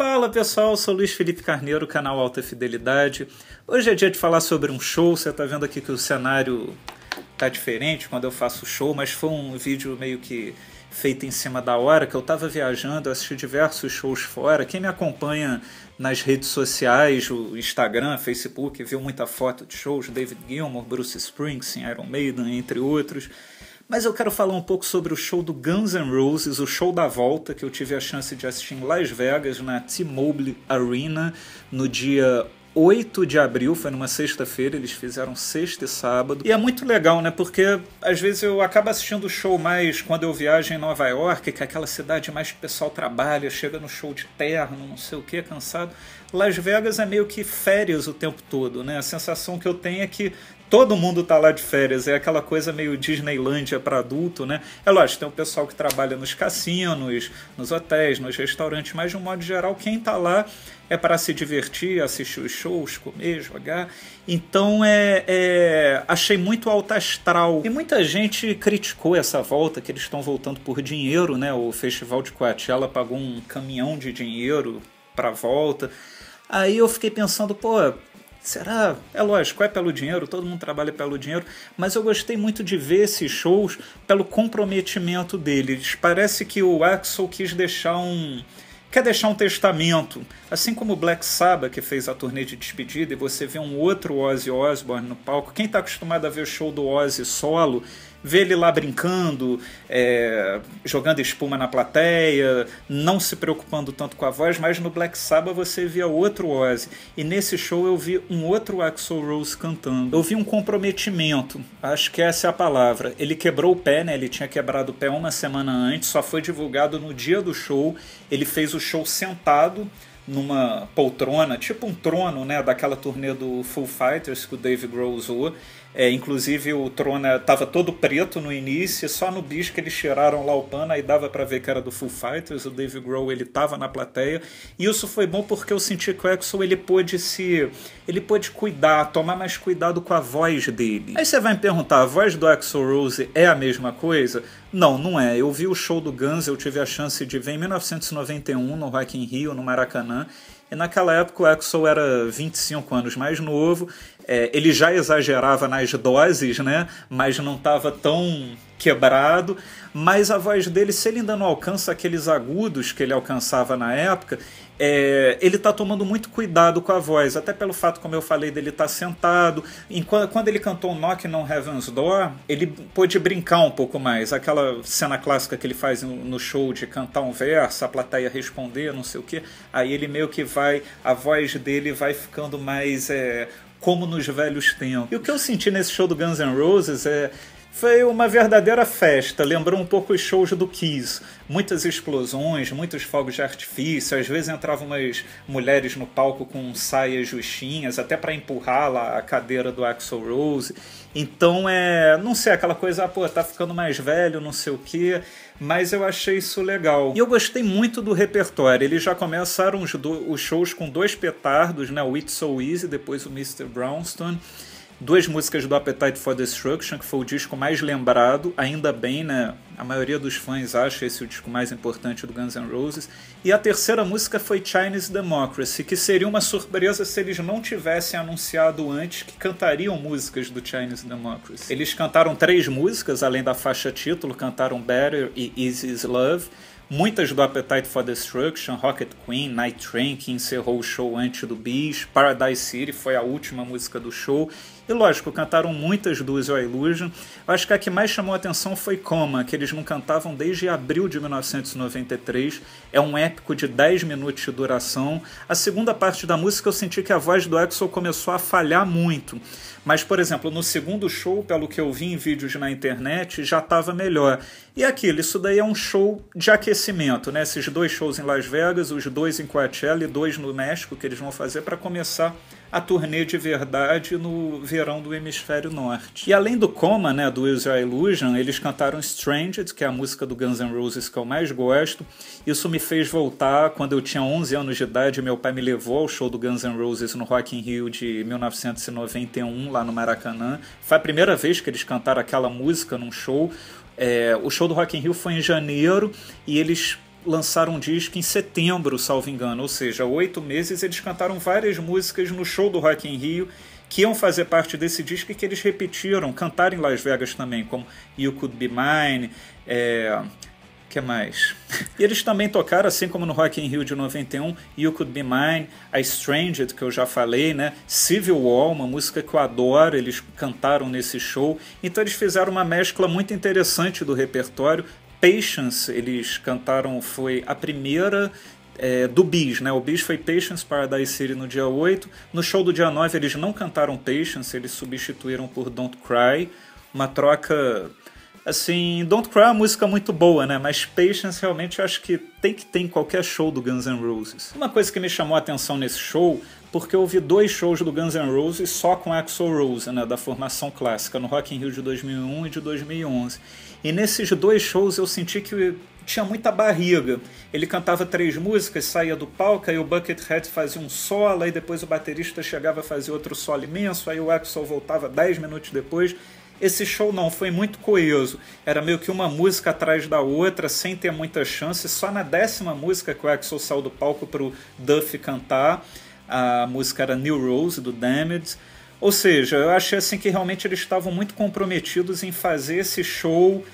Fala pessoal, sou Luiz Felipe Carneiro, canal Alta Fidelidade. Hoje é dia de falar sobre um show. Você tá vendo aqui que o cenário tá diferente quando eu faço show, mas foi um vídeo meio que feito em cima da hora, que eu estava viajando, assisti diversos shows fora. Quem me acompanha nas redes sociais, o Instagram, Facebook, viu muita foto de shows, David Gilmour, Bruce Springsteen, Iron Maiden, entre outros mas eu quero falar um pouco sobre o show do Guns N' Roses, o show da volta, que eu tive a chance de assistir em Las Vegas, na T-Mobile Arena, no dia 8 de abril, foi numa sexta-feira, eles fizeram sexta e sábado. E é muito legal, né? Porque às vezes eu acabo assistindo o show mais quando eu viajo em Nova York, que é aquela cidade mais que o pessoal trabalha, chega no show de terno, não sei o que, cansado. Las Vegas é meio que férias o tempo todo, né? A sensação que eu tenho é que todo mundo tá lá de férias, é aquela coisa meio Disneylândia para adulto, né? É lógico, tem o pessoal que trabalha nos cassinos, nos hotéis, nos restaurantes, mas de um modo geral, quem tá lá é para se divertir, assistir os shows, comer, jogar. Então é, é, achei muito alto astral. E muita gente criticou essa volta, que eles estão voltando por dinheiro, né? O Festival de Coachella pagou um caminhão de dinheiro para a volta. Aí eu fiquei pensando, pô, Será? É lógico, é pelo dinheiro, todo mundo trabalha pelo dinheiro, mas eu gostei muito de ver esses shows pelo comprometimento deles. Parece que o Axel quis deixar um. Quer deixar um testamento. Assim como o Black Sabbath, que fez a turnê de despedida, e você vê um outro Ozzy Osbourne no palco. Quem está acostumado a ver o show do Ozzy solo vê ele lá brincando, é, jogando espuma na plateia, não se preocupando tanto com a voz, mas no Black Sabbath você via outro Ozzy. E nesse show eu vi um outro Axel Rose cantando. Eu vi um comprometimento, acho que essa é a palavra. Ele quebrou o pé, né? Ele tinha quebrado o pé uma semana antes, só foi divulgado no dia do show. Ele fez o show sentado numa poltrona, tipo um trono, né, daquela turnê do Full Fighters que o Dave Grohl usou. É, inclusive o trono estava é, todo preto no início, só no bicho que eles tiraram lá o pano, aí dava para ver que era do Full Fighters, o Dave Grohl ele tava na plateia. E isso foi bom porque eu senti que o Axel ele pôde se ele pôde cuidar, tomar mais cuidado com a voz dele. Aí você vai me perguntar, a voz do Axel Rose é a mesma coisa? Não, não é. Eu vi o show do Guns, eu tive a chance de ver em 1991 no Rock in Rio, no Maracanã. Né? E naquela época o Axel era 25 anos mais novo, é, ele já exagerava nas doses, né? Mas não estava tão quebrado. Mas a voz dele, se ele ainda não alcança aqueles agudos que ele alcançava na época, é, ele está tomando muito cuidado com a voz, até pelo fato, como eu falei, dele estar tá sentado. Enquanto, quando ele cantou Knock on Heaven's Door, ele pôde brincar um pouco mais. Aquela cena clássica que ele faz no show de cantar um verso, a plateia responder, não sei o que. Aí ele meio que vai, a voz dele vai ficando mais é, como nos velhos tempos. E o que eu senti nesse show do Guns N' Roses é foi uma verdadeira festa, lembrou um pouco os shows do Kiss. Muitas explosões, muitos fogos de artifício, às vezes entravam umas mulheres no palco com saias justinhas, até para empurrar lá a cadeira do Axel Rose. Então é, não sei, aquela coisa, ah, pô, tá ficando mais velho, não sei o quê, mas eu achei isso legal. E eu gostei muito do repertório. Eles já começaram os, do, os shows com dois petardos, né? O It's So Easy, depois o Mr. Brownstone duas músicas do Appetite for Destruction, que foi o disco mais lembrado, ainda bem, né? A maioria dos fãs acha esse o disco mais importante do Guns N' Roses. E a terceira música foi Chinese Democracy, que seria uma surpresa se eles não tivessem anunciado antes que cantariam músicas do Chinese Democracy. Eles cantaram três músicas, além da faixa título, cantaram Better e Easy Is Love. Muitas do Appetite for Destruction, Rocket Queen, Night Train, que encerrou o show antes do Beast, Paradise City foi a última música do show, e lógico, cantaram muitas duas ao Your Acho que a que mais chamou a atenção foi Coma, que eles não cantavam desde abril de 1993. É um épico de 10 minutos de duração. A segunda parte da música eu senti que a voz do Axel começou a falhar muito. Mas, por exemplo, no segundo show, pelo que eu vi em vídeos na internet, já estava melhor. E aquilo, isso daí é um show de aquecimento, né? Esses dois shows em Las Vegas, os dois em Coachella e dois no México que eles vão fazer para começar a turnê de verdade no verão do Hemisfério Norte. E além do Coma, né, do Your Illusion, eles cantaram Stranged, que é a música do Guns N' Roses que eu mais gosto. Isso me fez voltar quando eu tinha 11 anos de idade, meu pai me levou ao show do Guns N' Roses no Rock in Rio de 1991, lá no Maracanã. Foi a primeira vez que eles cantaram aquela música num show. É, o show do Rock in Rio foi em janeiro e eles lançaram um disco em setembro, salvo engano, ou seja, oito meses eles cantaram várias músicas no show do Rock em Rio que iam fazer parte desse disco e que eles repetiram, cantaram em Las Vegas também, como You Could Be Mine, é... que mais? E eles também tocaram, assim como no Rock in Rio de 91, You Could Be Mine, A Stranger, que eu já falei, né? Civil War, uma música que eu adoro, eles cantaram nesse show. Então eles fizeram uma mescla muito interessante do repertório, Patience, eles cantaram, foi a primeira é, do Bis, né? O Bis foi Patience Paradise City no dia 8. No show do dia 9 eles não cantaram Patience, eles substituíram por Don't Cry. Uma troca assim, Don't Cry é uma música muito boa, né? Mas Patience realmente eu acho que tem que ter em qualquer show do Guns N' Roses. Uma coisa que me chamou a atenção nesse show porque eu vi dois shows do Guns N' Roses só com Axl Rose, né, da formação clássica, no Rock in Rio de 2001 e de 2011. E nesses dois shows eu senti que tinha muita barriga. Ele cantava três músicas, saía do palco, aí o Buckethead fazia um solo, aí depois o baterista chegava a fazer outro solo imenso, aí o Axl voltava dez minutos depois. Esse show não, foi muito coeso. Era meio que uma música atrás da outra, sem ter muita chance. Só na décima música que o Axel saiu do palco para o Duff cantar a música era New Rose, do Damned. Ou seja, eu achei assim que realmente eles estavam muito comprometidos em fazer esse show,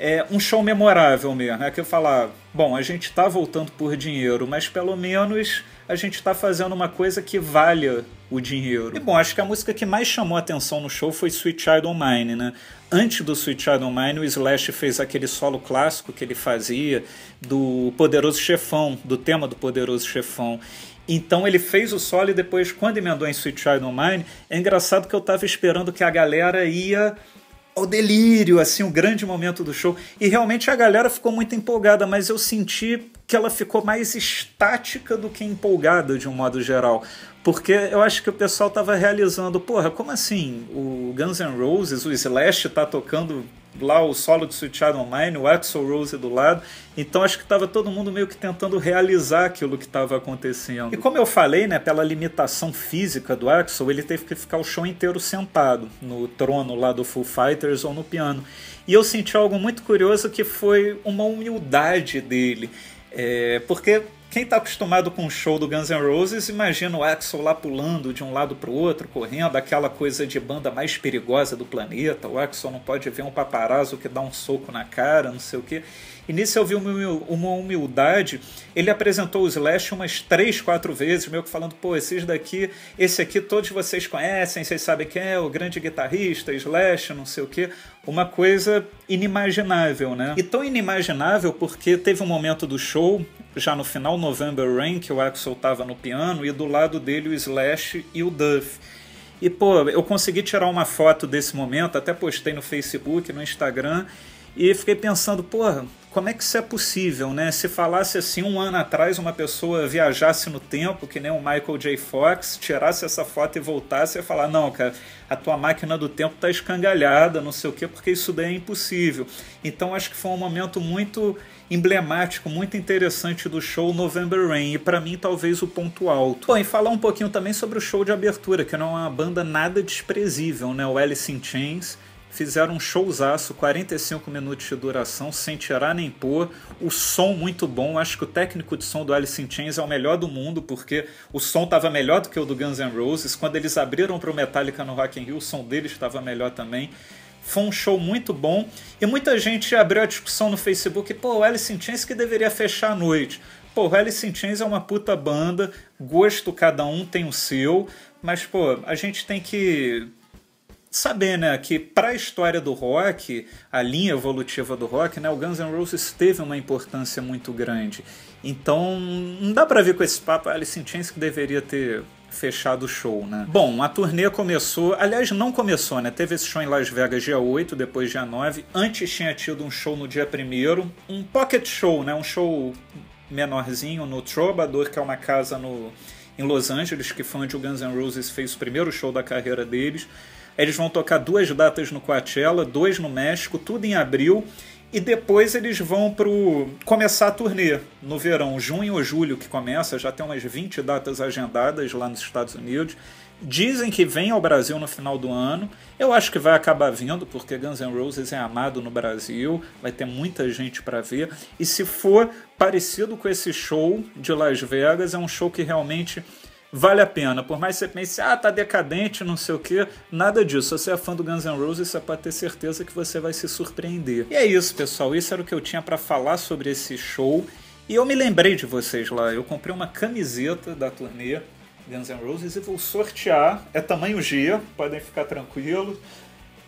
é, um show memorável mesmo. É que eu falar, bom, a gente está voltando por dinheiro, mas pelo menos a gente está fazendo uma coisa que valha o dinheiro. E bom, acho que a música que mais chamou atenção no show foi Sweet Child o Mine, né? Antes do Sweet Child o Mine, o Slash fez aquele solo clássico que ele fazia do Poderoso Chefão, do tema do Poderoso Chefão. Então ele fez o solo e depois, quando emendou em Sweet Child O' Mine, é engraçado que eu tava esperando que a galera ia ao delírio, assim, o um grande momento do show. E realmente a galera ficou muito empolgada, mas eu senti que ela ficou mais estática do que empolgada de um modo geral. Porque eu acho que o pessoal tava realizando, porra, como assim? O Guns N' Roses, o Slash tá tocando lá o solo de Suicide Online, o Axel Rose do lado. Então acho que estava todo mundo meio que tentando realizar aquilo que estava acontecendo. E como eu falei, né, pela limitação física do Axel, ele teve que ficar o show inteiro sentado no trono lá do Foo Fighters ou no piano. E eu senti algo muito curioso que foi uma humildade dele. É, porque quem está acostumado com o show do Guns N' Roses imagina o Axel lá pulando de um lado para o outro, correndo, aquela coisa de banda mais perigosa do planeta. O Axel não pode ver um paparazzo que dá um soco na cara, não sei o quê. E nisso eu vi uma humildade. Ele apresentou o Slash umas três, quatro vezes, meio que falando: pô, esses daqui, esse aqui todos vocês conhecem, vocês sabem quem é, o grande guitarrista, Slash, não sei o quê uma coisa inimaginável, né? E tão inimaginável porque teve um momento do show, já no final November Rain, que o Axel tava no piano e do lado dele o Slash e o Duff. E pô, eu consegui tirar uma foto desse momento, até postei no Facebook, no Instagram, e fiquei pensando, porra, como é que isso é possível, né? Se falasse assim um ano atrás, uma pessoa viajasse no tempo, que nem o Michael J. Fox, tirasse essa foto e voltasse e falar, não, cara, a tua máquina do tempo tá escangalhada, não sei o quê, porque isso daí é impossível. Então acho que foi um momento muito emblemático, muito interessante do show November Rain, e para mim talvez o ponto alto. Bom, e falar um pouquinho também sobre o show de abertura, que não é uma banda nada desprezível, né? O Alice in Chains fizeram um showzaço, 45 minutos de duração, sem tirar nem pôr, o som muito bom, acho que o técnico de som do Alice in Chains é o melhor do mundo, porque o som estava melhor do que o do Guns N' Roses, quando eles abriram para o Metallica no Rock in Rio, o som deles estava melhor também, foi um show muito bom, e muita gente abriu a discussão no Facebook, pô, o Alice in Chains que deveria fechar a noite, pô, Alice in Chains é uma puta banda, gosto cada um tem o seu, mas pô, a gente tem que saber, né, que para a história do rock, a linha evolutiva do rock, né, o Guns N' Roses teve uma importância muito grande. Então, não dá para ver com esse papo Alice in Chains que deveria ter fechado o show, né? Bom, a turnê começou, aliás, não começou, né? Teve esse show em Las Vegas dia 8, depois dia 9. Antes tinha tido um show no dia 1 um pocket show, né? Um show menorzinho no Troubadour, que é uma casa no em Los Angeles, que foi onde o Guns N' Roses fez o primeiro show da carreira deles. Eles vão tocar duas datas no Coachella, dois no México, tudo em abril. E depois eles vão pro começar a turnê no verão, junho ou julho que começa, já tem umas 20 datas agendadas lá nos Estados Unidos. Dizem que vem ao Brasil no final do ano. Eu acho que vai acabar vindo, porque Guns N' Roses é amado no Brasil, vai ter muita gente para ver. E se for parecido com esse show de Las Vegas, é um show que realmente vale a pena. Por mais que você pense, ah, tá decadente, não sei o que, nada disso. Se você é fã do Guns N' Roses, você pode ter certeza que você vai se surpreender. E é isso, pessoal. Isso era o que eu tinha para falar sobre esse show. E eu me lembrei de vocês lá. Eu comprei uma camiseta da turnê Guns N' Roses e vou sortear. É tamanho G, podem ficar tranquilos.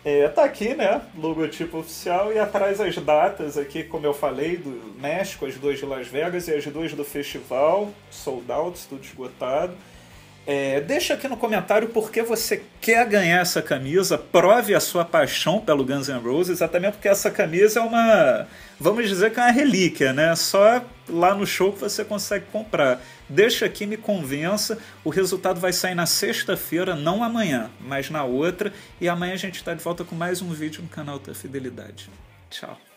É, tá aqui, né? Logotipo oficial e atrás as datas aqui, como eu falei, do México, as duas de Las Vegas e as duas do festival, sold out, tudo esgotado. É, deixa aqui no comentário porque você quer ganhar essa camisa, prove a sua paixão pelo Guns N' Roses, exatamente porque essa camisa é uma, vamos dizer que é uma relíquia, né? Só lá no show que você consegue comprar. Deixa aqui, me convença. O resultado vai sair na sexta-feira, não amanhã, mas na outra. E amanhã a gente está de volta com mais um vídeo no canal da Fidelidade. Tchau.